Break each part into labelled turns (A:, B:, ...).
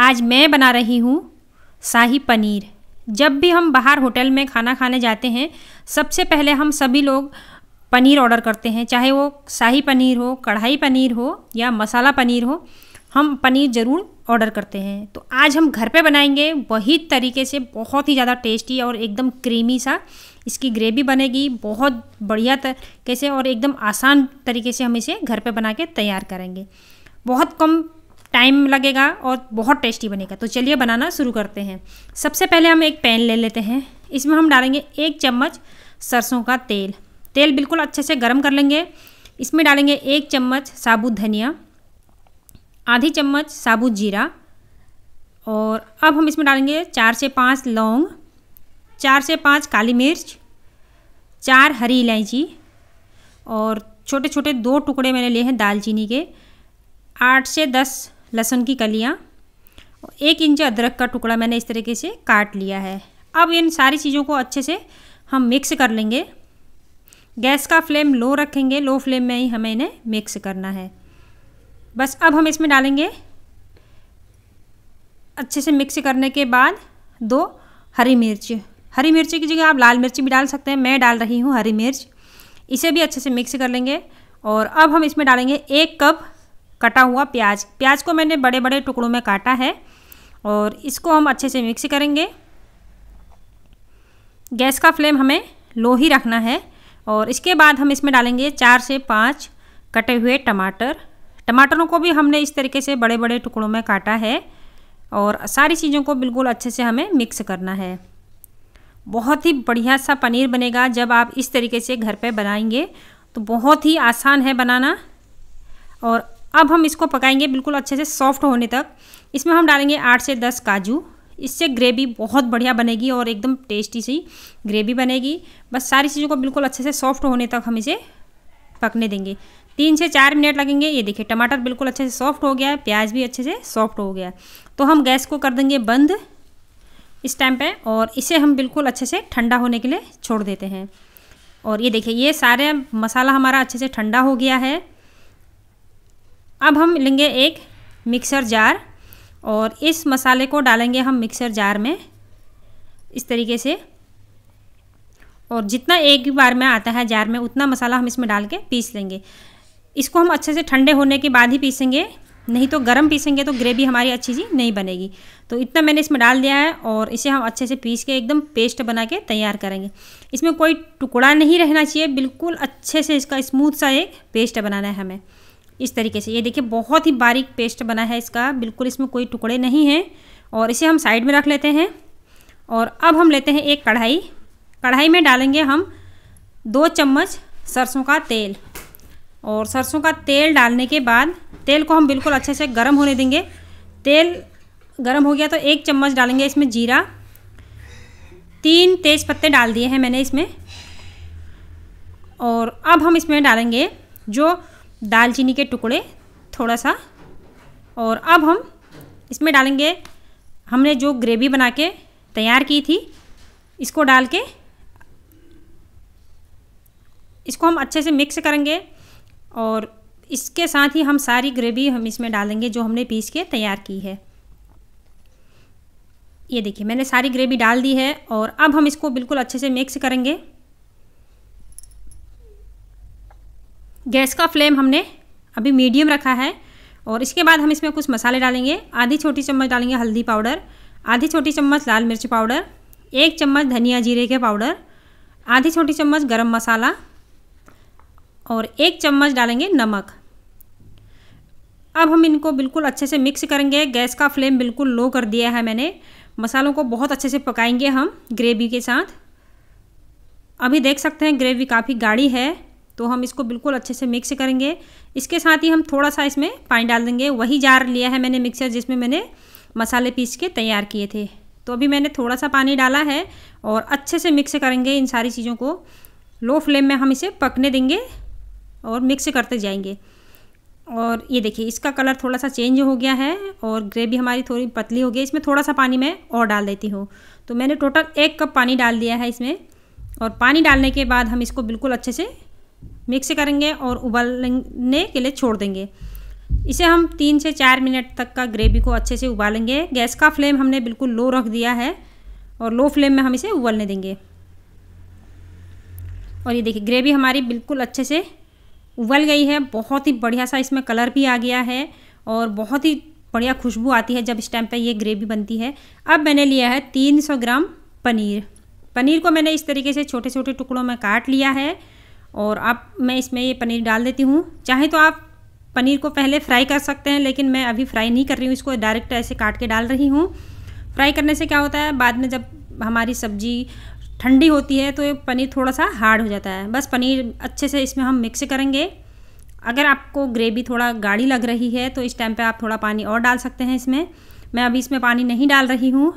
A: आज मैं बना रही हूँ शाही पनीर जब भी हम बाहर होटल में खाना खाने जाते हैं सबसे पहले हम सभी लोग पनीर ऑर्डर करते हैं चाहे वो शाही पनीर हो कढ़ाई पनीर हो या मसाला पनीर हो हम पनीर ज़रूर ऑर्डर करते हैं तो आज हम घर पे बनाएंगे वही तरीके से बहुत ही ज़्यादा टेस्टी और एकदम क्रीमी सा इसकी ग्रेवी बनेगी बहुत बढ़िया तरीके से और एकदम आसान तरीके से हम इसे घर पे बना के तैयार करेंगे बहुत कम टाइम लगेगा और बहुत टेस्टी बनेगा तो चलिए बनाना शुरू करते हैं सबसे पहले हम एक पैन ले लेते हैं इसमें हम डालेंगे एक चम्मच सरसों का तेल तेल बिल्कुल अच्छे से गर्म कर लेंगे इसमें डालेंगे एक चम्मच साबुत धनिया आधी चम्मच साबुत जीरा और अब हम इसमें डालेंगे चार से पाँच लौंग चार से पाँच काली मिर्च चार हरी इलायची और छोटे छोटे दो टुकड़े मैंने लिए हैं दालचीनी के आठ से दस लहसुन की कलियाँ एक इंच अदरक का टुकड़ा मैंने इस तरीके से काट लिया है अब इन सारी चीज़ों को अच्छे से हम मिक्स कर लेंगे गैस का फ्लेम लो रखेंगे लो फ्लेम में ही हमें इन्हें मिक्स करना है बस अब हम इसमें डालेंगे अच्छे से मिक्स करने के बाद दो हरी मिर्च हरी मिर्च की जगह आप लाल मिर्ची भी डाल सकते हैं मैं डाल रही हूँ हरी मिर्च इसे भी अच्छे से मिक्स कर लेंगे और अब हम इसमें डालेंगे एक कप कटा हुआ प्याज प्याज को मैंने बड़े बड़े टुकड़ों में काटा है और इसको हम अच्छे से मिक्स करेंगे गैस का फ्लेम हमें लो ही रखना है और इसके बाद हम इसमें डालेंगे चार से पाँच कटे हुए टमाटर टमाटरों को भी हमने इस तरीके से बड़े बड़े टुकड़ों में काटा है और सारी चीज़ों को बिल्कुल अच्छे से हमें मिक्स करना है बहुत ही बढ़िया सा पनीर बनेगा जब आप इस तरीके से घर पे बनाएंगे तो बहुत ही आसान है बनाना और अब हम इसको पकाएंगे बिल्कुल अच्छे से सॉफ्ट होने तक इसमें हम डालेंगे आठ से दस काजू इससे ग्रेवी बहुत बढ़िया बनेगी और एकदम टेस्टी सी ग्रेवी बनेगी बस सारी चीज़ों को बिल्कुल अच्छे से सॉफ्ट होने तक हम इसे पकने देंगे तीन से चार मिनट लगेंगे ये देखिए टमाटर बिल्कुल अच्छे से सॉफ्ट हो गया है प्याज भी अच्छे से सॉफ्ट हो गया तो हम गैस को कर देंगे बंद इस टाइम पे और इसे हम बिल्कुल अच्छे से ठंडा होने के लिए छोड़ देते हैं और ये देखिए ये सारे मसाला हमारा अच्छे से ठंडा हो गया है अब हम लेंगे एक मिक्सर जार और इस मसाले को डालेंगे हम मिक्सर जार में इस तरीके से और जितना एक बार में आता है जार में उतना मसाला हम इसमें डाल के पीस लेंगे इसको हम अच्छे से ठंडे होने के बाद ही पीसेंगे नहीं तो गर्म पीसेंगे तो ग्रेवी हमारी अच्छी सी नहीं बनेगी तो इतना मैंने इसमें डाल दिया है और इसे हम अच्छे से पीस के एकदम पेस्ट बना के तैयार करेंगे इसमें कोई टुकड़ा नहीं रहना चाहिए बिल्कुल अच्छे से इसका स्मूथ सा एक पेस्ट बनाना है हमें इस तरीके से ये देखिए बहुत ही बारीक पेस्ट बना है इसका बिल्कुल इसमें कोई टुकड़े नहीं हैं और इसे हम साइड में रख लेते हैं और अब हम लेते हैं एक कढ़ाई कढ़ाई में डालेंगे हम दो चम्मच सरसों का तेल और सरसों का तेल डालने के बाद तेल को हम बिल्कुल अच्छे से गर्म होने देंगे तेल गर्म हो गया तो एक चम्मच डालेंगे इसमें जीरा तीन तेज पत्ते डाल दिए हैं मैंने इसमें और अब हम इसमें डालेंगे जो दालचीनी के टुकड़े थोड़ा सा और अब हम इसमें डालेंगे हमने जो ग्रेवी बना के तैयार की थी इसको डाल के इसको हम अच्छे से मिक्स करेंगे और इसके साथ ही हम सारी ग्रेवी हम इसमें डालेंगे जो हमने पीस के तैयार की है ये देखिए मैंने सारी ग्रेवी डाल दी है और अब हम इसको बिल्कुल अच्छे से मिक्स करेंगे गैस का फ्लेम हमने अभी मीडियम रखा है और इसके बाद हम इसमें कुछ मसाले डालेंगे आधी छोटी चम्मच डालेंगे हल्दी पाउडर आधी छोटी चम्मच लाल मिर्च पाउडर एक चम्मच धनिया जीरे के पाउडर आधी छोटी चम्मच गरम मसाला और एक चम्मच डालेंगे नमक अब हम इनको बिल्कुल अच्छे से मिक्स करेंगे गैस का फ्लेम बिल्कुल लो कर दिया है मैंने मसालों को बहुत अच्छे से पकाएंगे हम ग्रेवी के साथ अभी देख सकते हैं ग्रेवी काफ़ी गाढ़ी है तो हम इसको बिल्कुल अच्छे से मिक्स करेंगे इसके साथ ही हम थोड़ा सा इसमें पानी डाल देंगे वही जार लिया है मैंने मिक्सर जिसमें मैंने मसाले पीस के तैयार किए थे तो अभी मैंने थोड़ा सा पानी डाला है और अच्छे से मिक्स करेंगे इन सारी चीज़ों को लो फ्लेम में हम इसे पकने देंगे और मिक्स करते जाएंगे और ये देखिए इसका कलर थोड़ा सा चेंज हो गया है और ग्रेवी हमारी थोड़ी पतली हो गई इसमें थोड़ा सा पानी मैं और डाल देती हूँ तो मैंने टोटल एक कप पानी डाल दिया है इसमें और पानी डालने के बाद हम इसको बिल्कुल अच्छे से मिक्स करेंगे और उबालने के लिए छोड़ देंगे इसे हम तीन से चार मिनट तक का ग्रेवी को अच्छे से उबालेंगे गैस का फ्लेम हमने बिल्कुल लो रख दिया है और लो फ्लेम में हम इसे उबलने देंगे और ये देखिए ग्रेवी हमारी बिल्कुल अच्छे से उबल गई है बहुत ही बढ़िया सा इसमें कलर भी आ गया है और बहुत ही बढ़िया खुशबू आती है जब इस टाइम पर ये ग्रेवी बनती है अब मैंने लिया है तीन ग्राम पनीर पनीर को मैंने इस तरीके से छोटे छोटे टुकड़ों में काट लिया है और अब मैं इसमें ये पनीर डाल देती हूँ चाहे तो आप पनीर को पहले फ्राई कर सकते हैं लेकिन मैं अभी फ्राई नहीं कर रही हूँ इसको डायरेक्ट ऐसे काट के डाल रही हूँ फ्राई करने से क्या होता है बाद में जब हमारी सब्जी ठंडी होती है तो पनीर थोड़ा सा हार्ड हो जाता है बस पनीर अच्छे से इसमें हम मिक्स करेंगे अगर आपको ग्रेवी थोड़ा गाढ़ी लग रही है तो इस टाइम पे आप थोड़ा पानी और डाल सकते हैं इसमें मैं अभी इसमें पानी नहीं डाल रही हूँ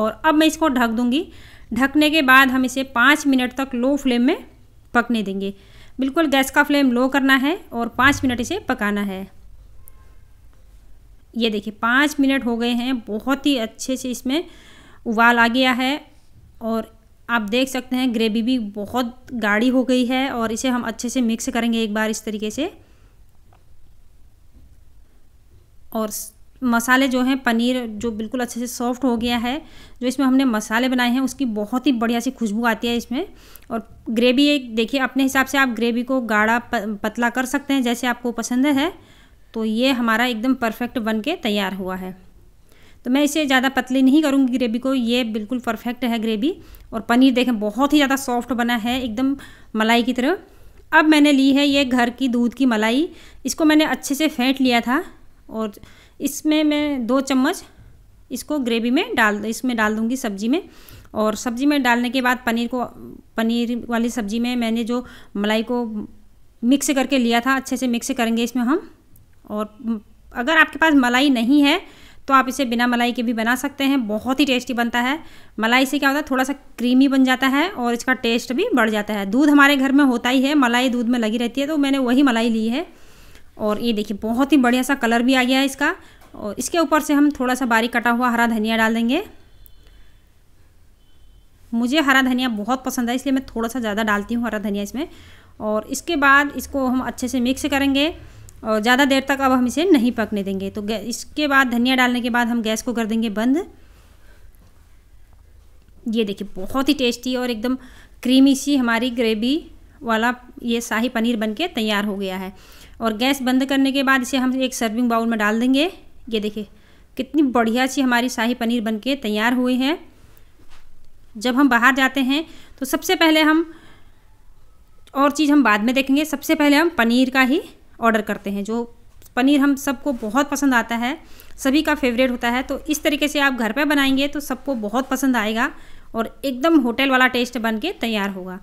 A: और अब मैं इसको ढक दूँगी ढकने के बाद हम इसे पाँच मिनट तक लो फ्लेम में पकने देंगे बिल्कुल गैस का फ्लेम लो करना है और पाँच मिनट इसे पकाना है ये देखिए पाँच मिनट हो गए हैं बहुत ही अच्छे से इसमें उबाल आ गया है और आप देख सकते हैं ग्रेवी भी बहुत गाढ़ी हो गई है और इसे हम अच्छे से मिक्स करेंगे एक बार इस तरीके से और मसाले जो हैं पनीर जो बिल्कुल अच्छे से सॉफ्ट हो गया है जो इसमें हमने मसाले बनाए हैं उसकी बहुत ही बढ़िया सी खुशबू आती है इसमें और ग्रेवी एक देखिए अपने हिसाब से आप ग्रेवी को गाढ़ा पतला कर सकते हैं जैसे आपको पसंद है तो ये हमारा एकदम परफेक्ट बन के तैयार हुआ है तो मैं इसे ज़्यादा पतली नहीं करूँगी ग्रेवी को ये बिल्कुल परफेक्ट है ग्रेवी और पनीर देखें बहुत ही ज़्यादा सॉफ्ट बना है एकदम मलाई की तरह अब मैंने ली है ये घर की दूध की मलाई इसको मैंने अच्छे से फेंट लिया था और इसमें मैं दो चम्मच इसको ग्रेवी में डाल इसमें डाल दूँगी सब्जी में और सब्जी में डालने के बाद पनीर को पनीर वाली सब्जी में मैंने जो मलाई को मिक्स करके लिया था अच्छे से मिक्स करेंगे इसमें हम और अगर आपके पास मलाई नहीं है तो आप इसे बिना मलाई के भी बना सकते हैं बहुत ही टेस्टी बनता है मलाई से क्या होता है थोड़ा सा क्रीमी बन जाता है और इसका टेस्ट भी बढ़ जाता है दूध हमारे घर में होता ही है मलाई दूध में लगी रहती है तो मैंने वही मलाई ली है और ये देखिए बहुत ही बढ़िया सा कलर भी आ गया है इसका और इसके ऊपर से हम थोड़ा सा बारीक कटा हुआ हरा धनिया डाल देंगे मुझे हरा धनिया बहुत पसंद है इसलिए मैं थोड़ा सा ज़्यादा डालती हूँ हरा धनिया इसमें और इसके बाद इसको हम अच्छे से मिक्स करेंगे और ज़्यादा देर तक अब हम इसे नहीं पकने देंगे तो इसके बाद धनिया डालने के बाद हम गैस को कर देंगे बंद ये देखिए बहुत ही टेस्टी और एकदम क्रीमी सी हमारी ग्रेवी वाला ये शाही पनीर बनके तैयार हो गया है और गैस बंद करने के बाद इसे हम एक सर्विंग बाउल में डाल देंगे ये देखिए कितनी बढ़िया सी हमारी शाही पनीर बनके तैयार हुई है जब हम बाहर जाते हैं तो सबसे पहले हम और चीज़ हम बाद में देखेंगे सबसे पहले हम पनीर का ही ऑर्डर करते हैं जो पनीर हम सबको बहुत पसंद आता है सभी का फेवरेट होता है तो इस तरीके से आप घर पर बनाएंगे तो सबको बहुत पसंद आएगा और एकदम होटल वाला टेस्ट बन के तैयार होगा